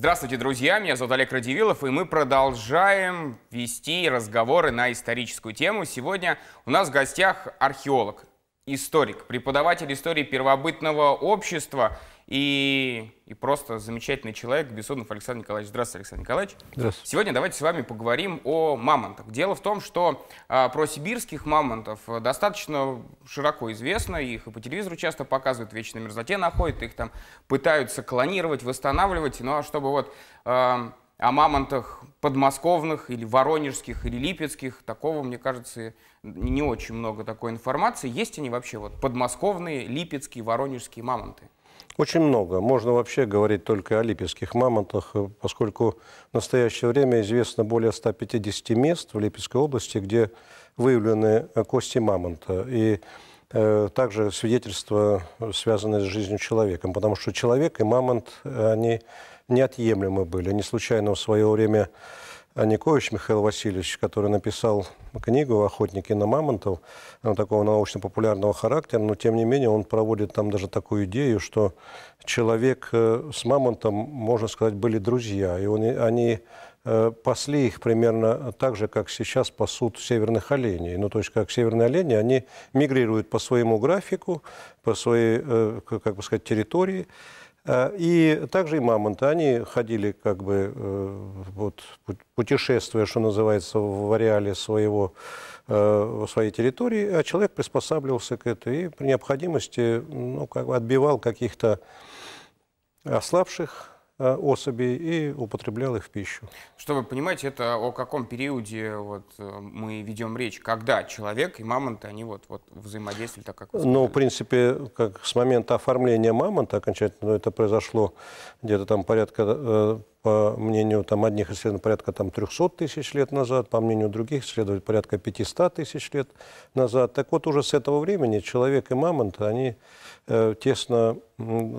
Здравствуйте, друзья! Меня зовут Олег Радивилов, и мы продолжаем вести разговоры на историческую тему. Сегодня у нас в гостях археолог, историк, преподаватель истории первобытного общества и, и просто замечательный человек Бессонов Александр Николаевич. Здравствуйте, Александр Николаевич. Здравствуйте. Сегодня давайте с вами поговорим о мамонтах. Дело в том, что а, про сибирских мамонтов а, достаточно широко известно, их и по телевизору часто показывают, вечно мерзоте находят, их там пытаются клонировать, восстанавливать, но ну, а чтобы вот... А, о мамонтах подмосковных или воронежских или липецких. Такого, мне кажется, не очень много такой информации. Есть они вообще вот подмосковные, липецкие, воронежские мамонты? Очень много. Можно вообще говорить только о липецких мамонтах, э, поскольку в настоящее время известно более 150 мест в Липецкой области, где выявлены э, кости мамонта. И э, также свидетельства, э, связанные с жизнью человека, потому что человек и мамонт, они неотъемлемы были. Не случайно в свое время Аникович э, Михаил Васильевич, который написал книгу «Охотники на мамонтов», она такого научно-популярного характера, но тем не менее он проводит там даже такую идею, что человек э, с мамонтом, можно сказать, были друзья, и он, они э, пасли их примерно так же, как сейчас пасут северных оленей. Ну, то есть, как северные олени, они мигрируют по своему графику, по своей, как бы сказать, территории, а, и также и мамонты, они ходили как бы, э, вот, путешествуя, что называется, в ареале своего, э, своей территории, а человек приспосабливался к этому и при необходимости ну, как бы отбивал каких-то ослабших, Э, особей и употреблял их в пищу. Чтобы понимать, это о каком периоде вот э, мы ведем речь, когда человек и мамонты, они вот, вот взаимодействовали так, как... Ну, в принципе, как с момента оформления мамонта окончательно это произошло где-то там порядка э, по мнению там, одних исследований порядка там, 300 тысяч лет назад, по мнению других исследований порядка 500 тысяч лет назад. Так вот, уже с этого времени человек и мамонт, они э, тесно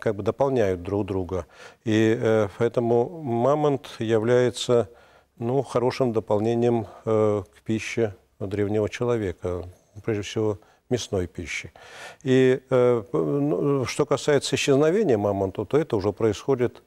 как бы дополняют друг друга. И э, поэтому мамонт является ну, хорошим дополнением э, к пище древнего человека, прежде всего мясной пищи. И э, ну, что касается исчезновения мамонта, то это уже происходит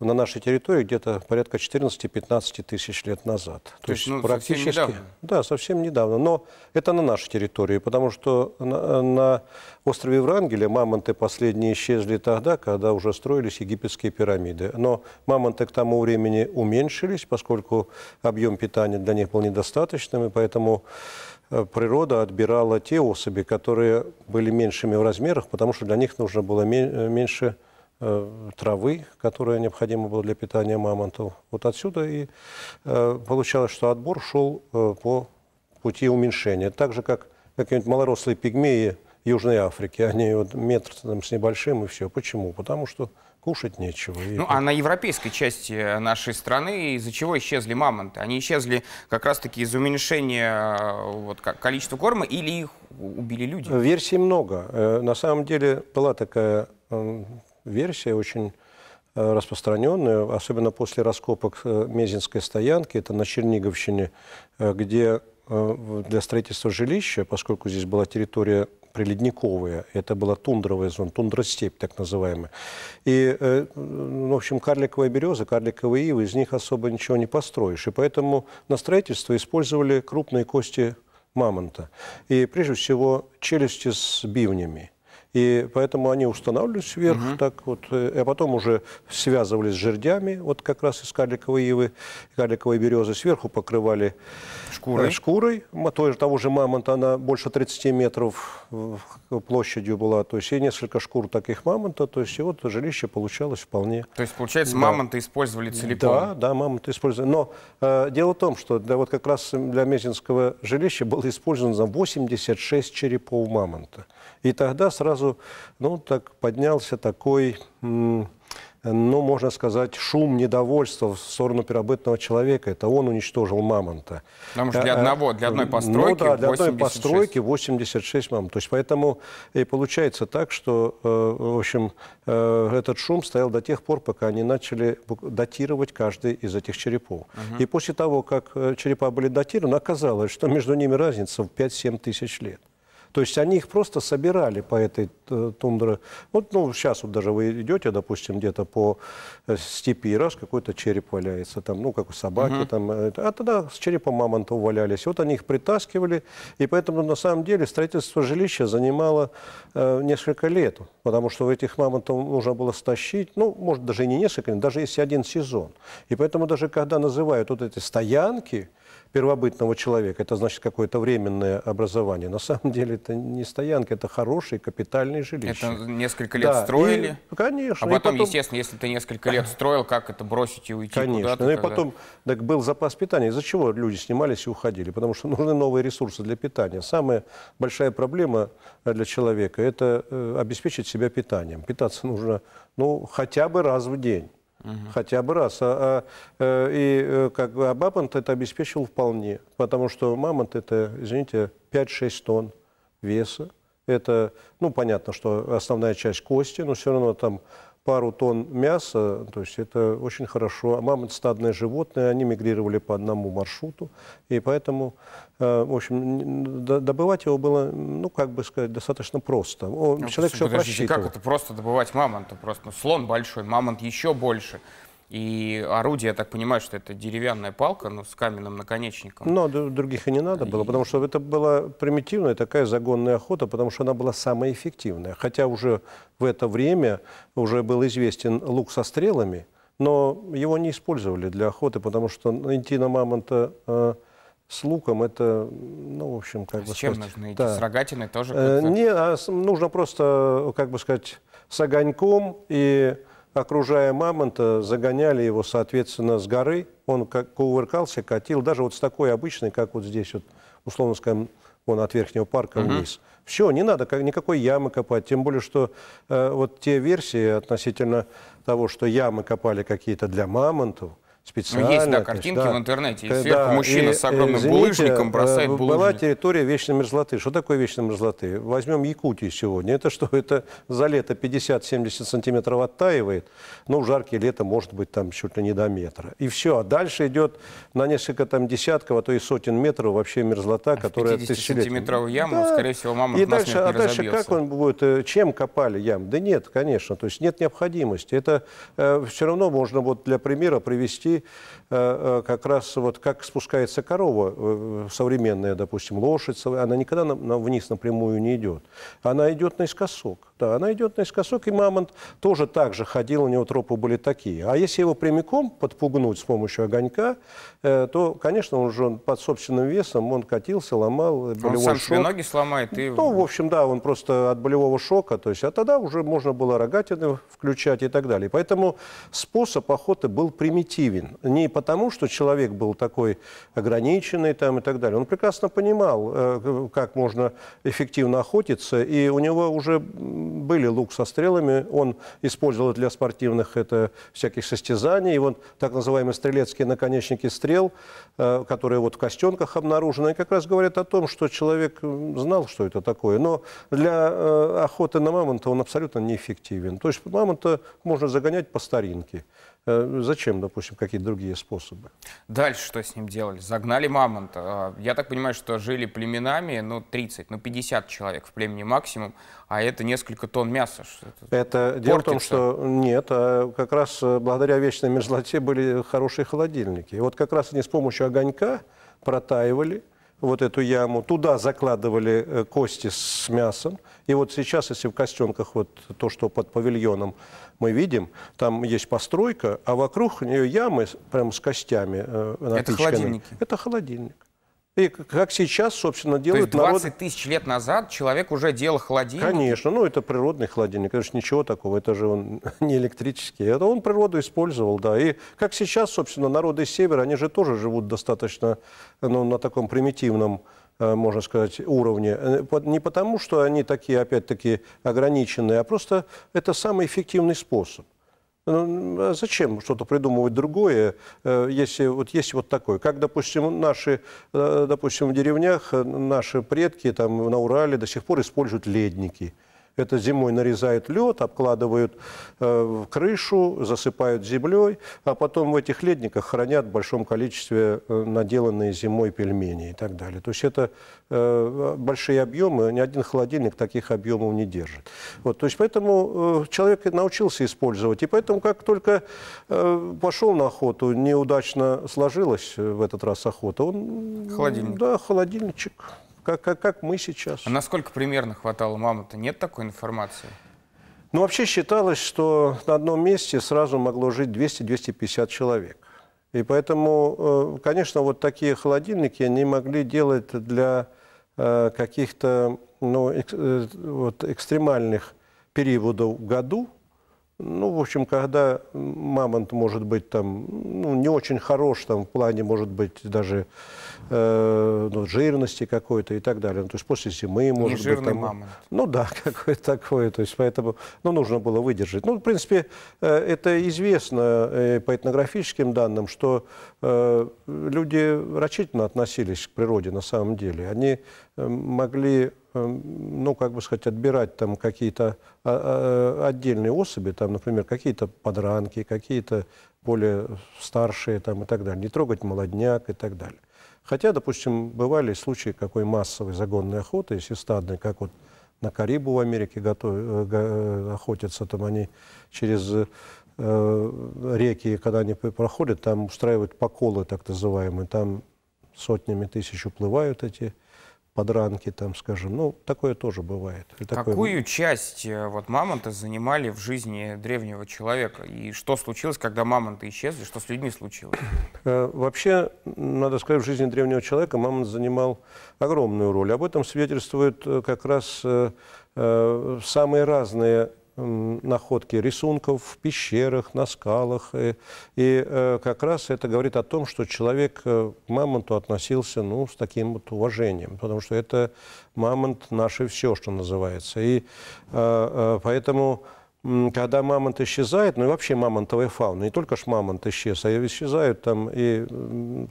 на нашей территории где-то порядка 14-15 тысяч лет назад. То, То есть, ну, практически... Совсем Да, совсем недавно. Но это на нашей территории, потому что на, на острове Врангеля мамонты последние исчезли тогда, когда уже строились египетские пирамиды. Но мамонты к тому времени уменьшились, поскольку объем питания для них был недостаточным, и поэтому э, природа отбирала те особи, которые были меньшими в размерах, потому что для них нужно было э, меньше Э, травы, которая необходима была для питания мамонтов. Вот отсюда и э, получалось, что отбор шел э, по пути уменьшения. Так же, как какие-нибудь малорослые пигмеи Южной Африки, они вот метр там, с небольшим и все. Почему? Потому что кушать нечего. Ну, а на европейской части нашей страны из-за чего исчезли мамонты? Они исчезли как раз-таки из за уменьшения вот, количества корма или их убили люди? Версий много. На самом деле была такая версия очень э, распространенную, особенно после раскопок э, Мезинской стоянки, это на Черниговщине, э, где для строительства жилища, поскольку здесь была территория приледниковая, это была тундровая зона, тундростепь так называемая. И, в общем, карликовые березы, карликовые ивы, из них особо ничего не построишь. И поэтому на строительство использовали крупные кости мамонта. И, прежде всего, челюсти с бивнями – и поэтому они устанавливались вверх, угу. так вот, э, а потом уже связывались с жердями, вот как раз из карликовой ивы, карликовой березы, сверху покрывали э, шкурой, шкурой той, того же мамонта, она больше 30 метров площадью была, то есть и несколько шкур таких мамонта, то есть и вот жилище получалось вполне. То есть, получается, да. мамонта использовали целиком? Да, да, мамонты использовали. Но э, дело в том, что для, вот как раз для Мезинского жилища было использовано 86 черепов мамонта. И тогда сразу сразу, ну, так поднялся такой ну, можно сказать, шум недовольства в сторону первобытного человека. Это он уничтожил мамонта. Потому что для э, э, одного, для одной ну постройки Ну да, для 86. одной постройки 86 мамонтов. То есть поэтому и получается так, что, э, в общем, этот шум стоял до тех пор, пока они начали датировать каждый из этих черепов. Угу. И после того, как черепа были датированы, оказалось, что между ними разница в 5-7 тысяч лет. То есть они их просто собирали по этой э, тундре. Вот ну, сейчас вот даже вы идете, допустим, где-то по э, степи, и раз какой-то череп валяется, там, ну, как у собаки. Угу. Там, э, а тогда с черепом мамонтов валялись. Вот они их притаскивали. И поэтому, на самом деле, строительство жилища занимало э, несколько лет. Потому что этих мамонтов нужно было стащить, ну, может, даже и не несколько, даже если один сезон. И поэтому даже когда называют вот эти стоянки, первобытного человека. Это значит какое-то временное образование. На самом деле это не стоянка, это хорошие капитальные жилища. Это несколько лет да. строили? И, конечно. А потом, потом, естественно, если ты несколько лет строил, как это бросить и уйти Конечно. Ну и тогда? потом так был запас питания. Из-за чего люди снимались и уходили? Потому что нужны новые ресурсы для питания. Самая большая проблема э, для человека – это э, обеспечить себя питанием. Питаться нужно ну, хотя бы раз в день. Угу. Хотя бы раз. А, а, э, и э, как бы, а Бабант это обеспечил вполне, потому что мамонт это, извините, 5-6 тонн веса. Это, ну, понятно, что основная часть кости, но все равно там пару тонн мяса, то есть это очень хорошо. А мамонт стадное животное, они мигрировали по одному маршруту, и поэтому, э, в общем, добывать его было, ну, как бы сказать, достаточно просто. ну, человек все подождите, просчитывал. как это просто добывать мамонта? Просто ну, слон большой, мамонт еще больше. И орудие, я так понимаю, что это деревянная палка, но с каменным наконечником. Но других и не надо было, и... потому что это была примитивная такая загонная охота, потому что она была самая эффективная. Хотя уже в это время уже был известен лук со стрелами, но его не использовали для охоты, потому что идти на мамонта э, с луком это, ну, в общем, как а бы... С чем сказать, нужно идти? Да. С рогатиной тоже? Э, не, а с, нужно просто, как бы сказать, с огоньком и окружая мамонта, загоняли его, соответственно, с горы. Он как кувыркался, катил, даже вот с такой обычной, как вот здесь, вот, условно скажем, он от верхнего парка угу. вниз. Все, не надо как, никакой ямы копать. Тем более, что э, вот те версии относительно того, что ямы копали какие-то для мамонтов – специально. Ну, есть, да, картинки есть, да. в интернете. И э, сверху да. мужчина и, с огромным извините, булыжником бросает э, булыжник. Была территория вечной мерзлоты. Что такое вечная мерзлоты? Возьмем Якутию сегодня. Это что? Это за лето 50-70 сантиметров оттаивает. Ну, в жаркие лето может быть там чуть ли не до метра. И все. А дальше идет на несколько там десятков, а то и сотен метров вообще мерзлота, а которая... 50-сантиметровую яму, да. скорее всего, мама и дальше, А дальше как он будет? Э, чем копали ям? Да нет, конечно. То есть нет необходимости. Это э, все равно можно вот для примера привести Э, э, как раз вот как спускается корова э, современная, допустим, лошадь, она никогда вниз напрямую не идет. Она идет наискосок. Да, она идет наискосок, и мамонт тоже так же ходил, у него тропы были такие. А если его прямиком подпугнуть с помощью огонька, то, конечно, он же под собственным весом, он катился, ломал болевой он сам шок. себе ноги сломает и... Ну, в общем, да, он просто от болевого шока, то есть, а тогда уже можно было рогатины включать и так далее. Поэтому способ охоты был примитивен. Не потому, что человек был такой ограниченный там и так далее. Он прекрасно понимал, э, как можно эффективно охотиться, и у него уже были лук со стрелами, он использовал для спортивных это всяких состязаний, и вот так называемые стрелецкие наконечники стрел, э, которые вот в костенках обнаружены, как раз говорят о том, что человек знал, что это такое. Но для э, охоты на мамонта он абсолютно неэффективен. То есть мамонта можно загонять по старинке. Э, ну, зачем, допустим, какие-то другие способы? Дальше что с ним делали? Загнали мамонта. А, я так понимаю, что жили племенами, ну, 30, ну, 50 человек в племени максимум, а это несколько тонн мяса. Это Портится. дело в том, что нет, а как раз э, благодаря вечной мерзлоте были хорошие холодильники. И вот как раз они с помощью огонька протаивали, вот эту яму, туда закладывали э, кости с мясом. И вот сейчас, если в костенках вот то, что под павильоном мы видим, там есть постройка, а вокруг нее ямы прямо с костями. Э, Это холодильники? Это холодильник. И как сейчас, собственно, делают То есть 20 народ... тысяч лет назад человек уже делал холодильник? Конечно, ну это природный холодильник, конечно, ничего такого, это же он не электрический. Это он природу использовал, да. И как сейчас, собственно, народы севера, они же тоже живут достаточно ну, на таком примитивном э, можно сказать, уровне. Э, не потому, что они такие, опять-таки, ограниченные, а просто это самый эффективный способ. А зачем что-то придумывать другое, э, если вот есть вот такое? Как, допустим, наши, э, допустим, в деревнях э, наши предки там на Урале до сих пор используют ледники – это зимой нарезают лед, обкладывают э, крышу, засыпают землей, а потом в этих ледниках хранят в большом количестве э, наделанные зимой пельмени и так далее. То есть это э, большие объемы, ни один холодильник таких объемов не держит. Вот, то есть поэтому э, человек научился использовать. И поэтому как только э, пошел на охоту, неудачно сложилось э, в этот раз охота, он... Холодильник. Да, холодильничек как, как, как мы сейчас. А насколько примерно хватало мамонта? Нет такой информации? Ну, вообще считалось, что на одном месте сразу могло жить 200-250 человек. И поэтому, э, конечно, вот такие холодильники они могли делать для э, каких-то ну, э, вот, экстремальных периодов в году, ну, в общем, когда мамонт может быть там, ну, не очень хорош там в плане, может быть, даже э, ну, жирности какой-то и так далее. Ну, то есть после зимы может не быть там... мамонт. Ну да, какое-то такое. То есть поэтому, ну, нужно было выдержать. Ну, в принципе, э, это известно э, по этнографическим данным, что э, люди рачительно относились к природе на самом деле. Они э, могли Эм, ну, как бы сказать, отбирать там какие-то э, э, отдельные особи, там, например, какие-то подранки, какие-то более старшие там и так далее, не трогать молодняк и так далее. Хотя, допустим, бывали случаи какой массовой загонной охоты, если стадной, как вот на Карибу в Америке готов, э, охотятся, там они через э, реки, когда они проходят, там устраивают поколы так называемые, там сотнями тысяч уплывают эти подранки, там, скажем. Ну, такое тоже бывает. И Какую часть э, вот, мамонта занимали в жизни древнего человека? И что случилось, когда мамонты исчезли? Что с людьми случилось? Э, вообще, надо сказать, в жизни древнего человека мамонт занимал огромную роль. Об этом свидетельствуют э, как раз самые разные находки рисунков в пещерах, на скалах. И, и э, как раз это говорит о том, что человек э, к мамонту относился ну, с таким вот уважением, потому что это мамонт наше все, что называется. И э, поэтому... Поэтому когда мамонт исчезает, ну и вообще мамонтовая фауна, не только ж мамонт исчез, а исчезают там и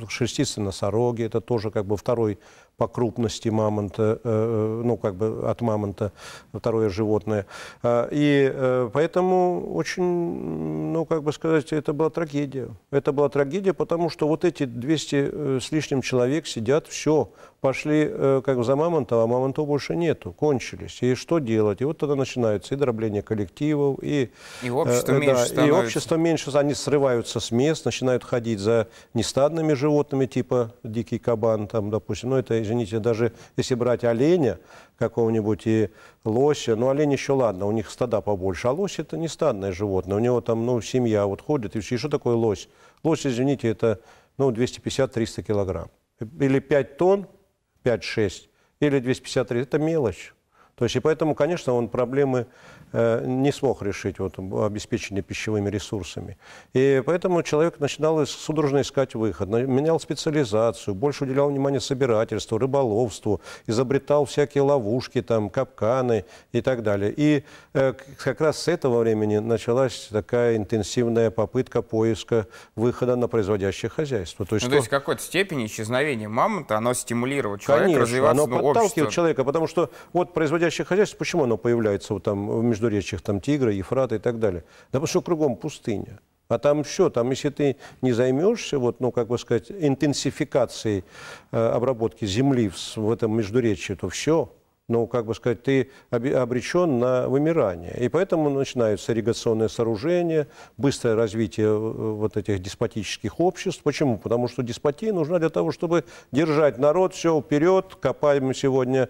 шерстистые носороги, это тоже как бы второй по крупности мамонта, э, э, ну как бы от мамонта второе животное. А, и э, поэтому очень, ну как бы сказать, это была трагедия. Это была трагедия, потому что вот эти 200 с лишним человек сидят, все, пошли как бы за мамонтом, а мамонтов больше нету, кончились. И что делать? И вот тогда начинается и дробление коллектива, городов. И, и общество, э, э меньше да, становится. и общество меньше, они срываются с мест, начинают ходить за нестадными животными, типа дикий кабан, там, допустим. Ну, это, извините, даже если брать оленя какого-нибудь и лося, ну, олень еще ладно, у них стада побольше, а лось это не стадное животное, у него там, ну, семья вот ходит, и, и что такое лось? Лось, извините, это, ну, 250-300 килограмм. Или 5 тонн, 5-6, или 253, это мелочь. То есть и поэтому, конечно, он проблемы э, не смог решить, вот, обеспечение пищевыми ресурсами. И поэтому человек начинал судорожно искать выход, менял специализацию, больше уделял внимание собирательству, рыболовству, изобретал всякие ловушки, там, капканы и так далее. И э, как раз с этого времени началась такая интенсивная попытка поиска выхода на производящее хозяйство. То есть, ну, то есть в какой-то степени исчезновение мамонта, оно стимулировало человека конечно, развиваться. оно ну, человека, потому что вот производящее приходящее хозяйство, почему оно появляется вот там в междуречьях там, Тигра, Ефрата и так далее? Да потому что кругом пустыня. А там все. там, если ты не займешься, вот, ну, как бы сказать, интенсификацией э, обработки земли в, в этом междуречии, то все, ну, как бы сказать, ты обречен на вымирание. И поэтому начинаются ирригационные сооружения, быстрое развитие э, вот этих деспотических обществ. Почему? Потому что деспотия нужна для того, чтобы держать народ, все, вперед, копаем сегодня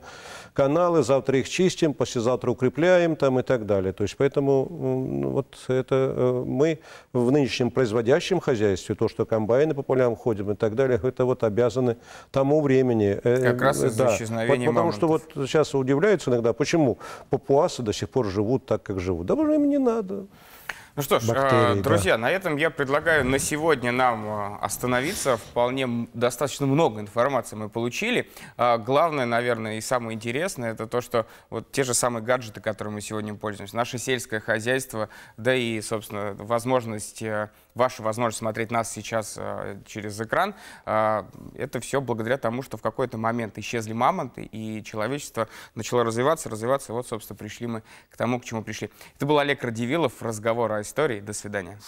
каналы, завтра их чистим, послезавтра укрепляем там и так далее. То есть поэтому ну, вот это э, мы в нынешнем производящем хозяйстве, то, что комбайны по полям ходим и так далее, это вот обязаны тому времени. Э, как раз из-за да. исчезновения вот, Потому мамонтов. что вот сейчас папуасы удивляются иногда, почему папуасы до сих пор живут так, как живут. Да, им не надо. Ну что ж, э, бактерии, друзья, да. на этом я предлагаю на сегодня нам э, остановиться. Вполне достаточно много информации мы получили. А, главное, наверное, и самое интересное, это то, что вот те же самые гаджеты, которыми мы сегодня пользуемся, наше сельское хозяйство, да и, собственно, возможность э, ваша возможность смотреть нас сейчас э, через экран, э, это все благодаря тому, что в какой-то момент исчезли мамонты, и человечество начало развиваться, развиваться, и вот, собственно, пришли мы к тому, к чему пришли. Это был Олег Радивилов, разговор о истории. До свидания.